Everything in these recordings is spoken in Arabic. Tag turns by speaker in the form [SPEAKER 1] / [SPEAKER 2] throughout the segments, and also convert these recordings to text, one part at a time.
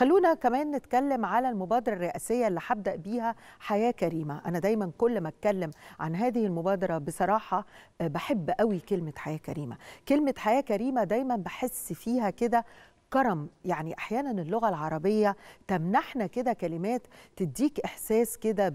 [SPEAKER 1] خلونا كمان نتكلم على المبادرة الرئاسية اللي هبدأ بيها حياة كريمة أنا دايما كل ما أتكلم عن هذه المبادرة بصراحة آه، بحب قوي كلمة حياة كريمة كلمة حياة كريمة دايما بحس فيها كده كرم يعني احيانا اللغه العربيه تمنحنا كده كلمات تديك احساس كده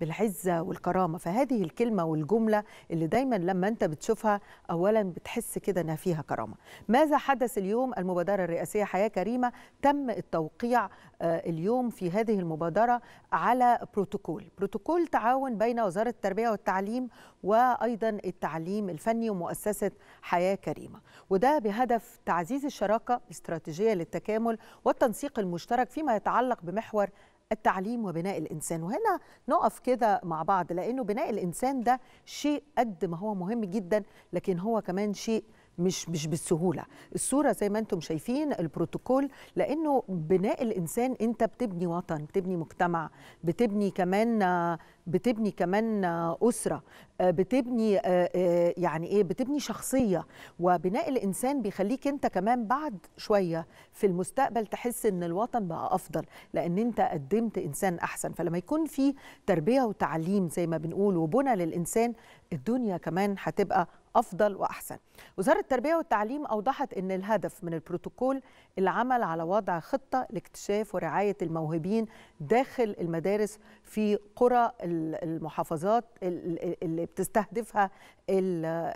[SPEAKER 1] بالعزه والكرامه فهذه الكلمه والجمله اللي دايما لما انت بتشوفها اولا بتحس كده انها فيها كرامه ماذا حدث اليوم المبادره الرئاسيه حياه كريمه تم التوقيع آه، اليوم في هذه المبادره على بروتوكول بروتوكول تعاون بين وزاره التربيه والتعليم وايضا التعليم الفني ومؤسسه حياه كريمه وده بهدف تعزيز الشراكه الاستراتيجيه الاستراتيجية للتكامل والتنسيق المشترك فيما يتعلق بمحور التعليم وبناء الانسان وهنا نقف كده مع بعض لانه بناء الانسان ده شيء قد ما هو مهم جدا لكن هو كمان شيء مش مش بالسهوله الصوره زي ما انتم شايفين البروتوكول لانه بناء الانسان انت بتبني وطن بتبني مجتمع بتبني كمان بتبني كمان اسره بتبني يعني ايه بتبني شخصيه وبناء الانسان بيخليك انت كمان بعد شويه في المستقبل تحس ان الوطن بقى افضل لان انت قدمت انسان احسن فلما يكون في تربيه وتعليم زي ما بنقول وبنى للانسان الدنيا كمان هتبقى أفضل وأحسن وزارة التربية والتعليم أوضحت أن الهدف من البروتوكول العمل على وضع خطة لاكتشاف ورعاية الموهبين داخل المدارس في قرى المحافظات اللي بتستهدفها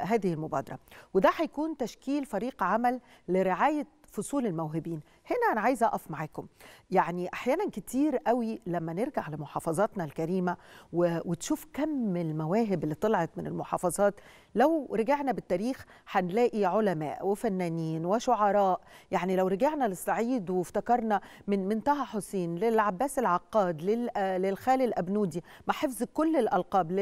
[SPEAKER 1] هذه المبادرة وده هيكون تشكيل فريق عمل لرعاية فصول الموهوبين هنا انا عايزه اقف معاكم يعني احيانا كتير قوي لما نرجع لمحافظاتنا الكريمه وتشوف كم المواهب اللي طلعت من المحافظات لو رجعنا بالتاريخ هنلاقي علماء وفنانين وشعراء يعني لو رجعنا للصعيد وافتكرنا من من طه حسين للعباس العقاد للخال الابنودي مع حفظ كل الالقاب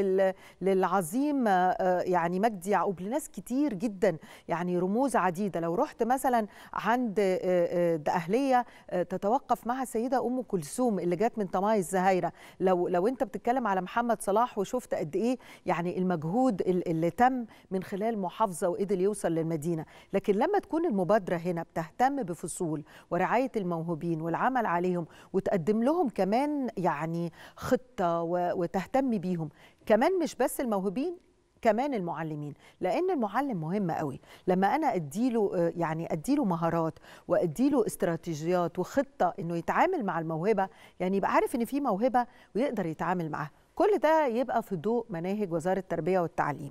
[SPEAKER 1] للعظيم آه، يعني مجدي يعقوب لناس كتير جدا يعني رموز عديده لو رحت مثلا عن عند آه، آه، أهلية آه، تتوقف مع السيدة أم كلثوم اللي جت من طماي الزهايرة لو لو أنت بتتكلم على محمد صلاح وشفت قد إيه يعني المجهود اللي تم من خلال محافظة وقدر يوصل للمدينة لكن لما تكون المبادرة هنا بتهتم بفصول ورعاية الموهوبين والعمل عليهم وتقدم لهم كمان يعني خطة وتهتم بيهم كمان مش بس الموهوبين كمان المعلمين لان المعلم مهم قوي لما انا اديله آه، يعني اديله مهارات واديله استراتيجيات وخطه انه يتعامل مع الموهبه يعني يبقى عارف ان في موهبه ويقدر يتعامل معاها كل ده يبقى في ضوء مناهج وزارة التربية والتعليم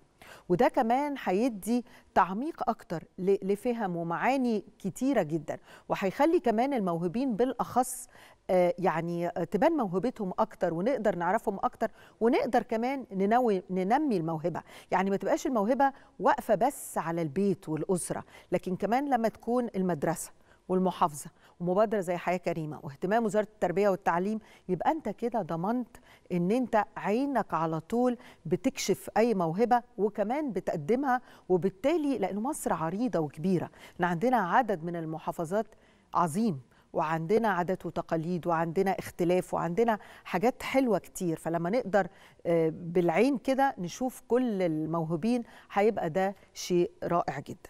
[SPEAKER 1] وده كمان هيدي تعميق أكتر لفهم ومعاني كتيرة جدا وهيخلي كمان الموهوبين بالأخص آه، يعني تبان موهبتهم اكتر ونقدر نعرفهم اكتر ونقدر كمان ننوي ننمي الموهبه يعني ما تبقاش الموهبه واقفه بس على البيت والاسره لكن كمان لما تكون المدرسه والمحافظه ومبادره زي حياه كريمه واهتمام وزاره التربيه والتعليم يبقى انت كده ضمنت ان انت عينك على طول بتكشف اي موهبه وكمان بتقدمها وبالتالي لان مصر عريضه وكبيره احنا عندنا عدد من المحافظات عظيم وعندنا عادات وتقاليد وعندنا اختلاف وعندنا حاجات حلوه كتير فلما نقدر آه، بالعين كده نشوف كل الموهوبين هيبقى ده شيء رائع جدا